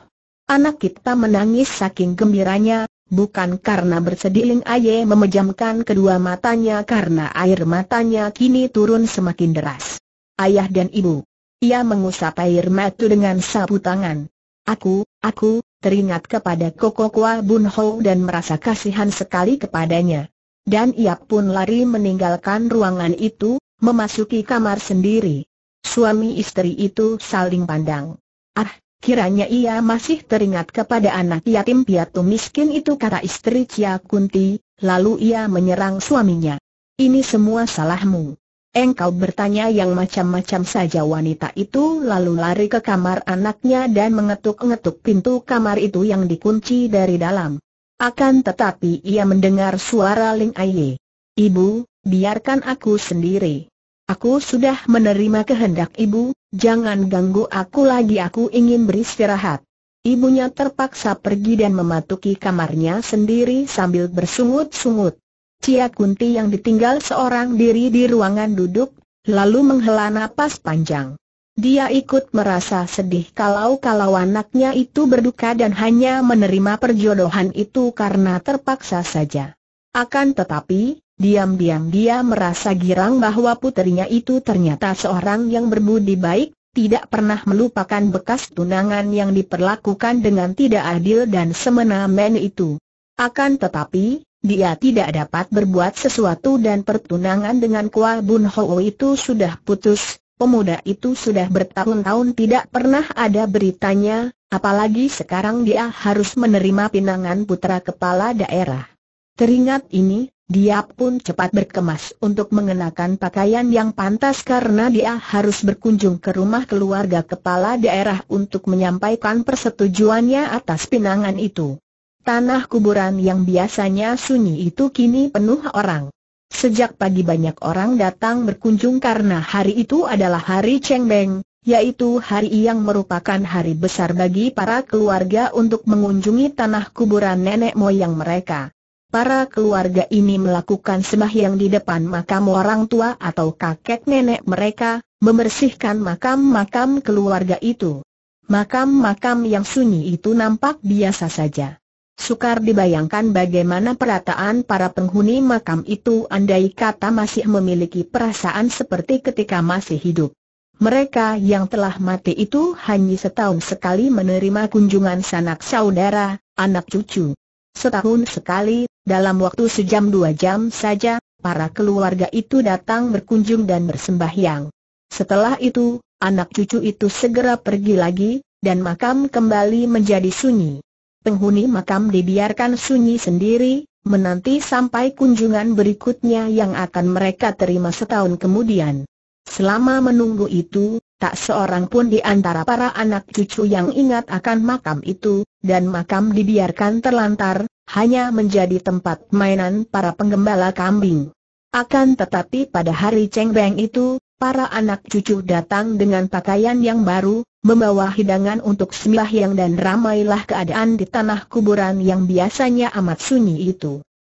Speaker 1: Anak kita menangis saking gembiranya, bukan karena bersedih Ling Aye memejamkan kedua matanya karena air matanya kini turun semakin deras. Ayah dan ibu. Ia mengusap air mata dengan sapu tangan. Aku, aku, teringat kepada Koko Kwa Bun Ho dan merasa kasihan sekali kepadanya. Dan ia pun lari meninggalkan ruangan itu, memasuki kamar sendiri. Suami istri itu saling pandang. Ah, kiranya ia masih teringat kepada anak yatim piatu miskin itu kata istri Cia Kunti, lalu ia menyerang suaminya. Ini semua salahmu. Engkau bertanya yang macam-macam saja wanita itu lalu lari ke kamar anaknya dan mengetuk-ngetuk pintu kamar itu yang dikunci dari dalam. Akan tetapi ia mendengar suara Ling Aye. Ibu, biarkan aku sendiri. Aku sudah menerima kehendak ibu, jangan ganggu aku lagi aku ingin beristirahat. Ibunya terpaksa pergi dan mematuki kamarnya sendiri sambil bersungut-sungut. Cia Kunti yang ditinggal seorang diri di ruangan duduk, lalu menghela napas panjang. Dia ikut merasa sedih kalau-kalau anaknya itu berduka dan hanya menerima perjodohan itu karena terpaksa saja. Akan tetapi, diam-diam dia merasa girang bahwa putrinya itu ternyata seorang yang berbudi baik, tidak pernah melupakan bekas tunangan yang diperlakukan dengan tidak adil dan semena-mena itu. Akan tetapi, dia tidak dapat berbuat sesuatu dan pertunangan dengan Kua Bun Ho itu sudah putus, pemuda itu sudah bertahun-tahun tidak pernah ada beritanya, apalagi sekarang dia harus menerima pinangan putra kepala daerah. Teringat ini, dia pun cepat berkemas untuk mengenakan pakaian yang pantas karena dia harus berkunjung ke rumah keluarga kepala daerah untuk menyampaikan persetujuannya atas pinangan itu. Tanah kuburan yang biasanya sunyi itu kini penuh orang. Sejak pagi banyak orang datang berkunjung karena hari itu adalah hari Beng, yaitu hari yang merupakan hari besar bagi para keluarga untuk mengunjungi tanah kuburan nenek moyang mereka. Para keluarga ini melakukan sembahyang di depan makam orang tua atau kakek nenek mereka, membersihkan makam-makam keluarga itu. Makam-makam yang sunyi itu nampak biasa saja. Sukar dibayangkan bagaimana perataan para penghuni makam itu andai kata masih memiliki perasaan seperti ketika masih hidup. Mereka yang telah mati itu hanya setahun sekali menerima kunjungan sanak saudara, anak cucu. Setahun sekali, dalam waktu sejam dua jam saja, para keluarga itu datang berkunjung dan bersembahyang. Setelah itu, anak cucu itu segera pergi lagi, dan makam kembali menjadi sunyi penghuni makam dibiarkan sunyi sendiri, menanti sampai kunjungan berikutnya yang akan mereka terima setahun kemudian. Selama menunggu itu, tak seorang pun di antara para anak cucu yang ingat akan makam itu, dan makam dibiarkan terlantar, hanya menjadi tempat mainan para penggembala kambing. Akan tetapi pada hari Cheng itu, para anak cucu datang dengan pakaian yang baru, membawa hidangan untuk Sembahyang dan ramailah keadaan di tanah kuburan yang biasanya amat sunyi itu.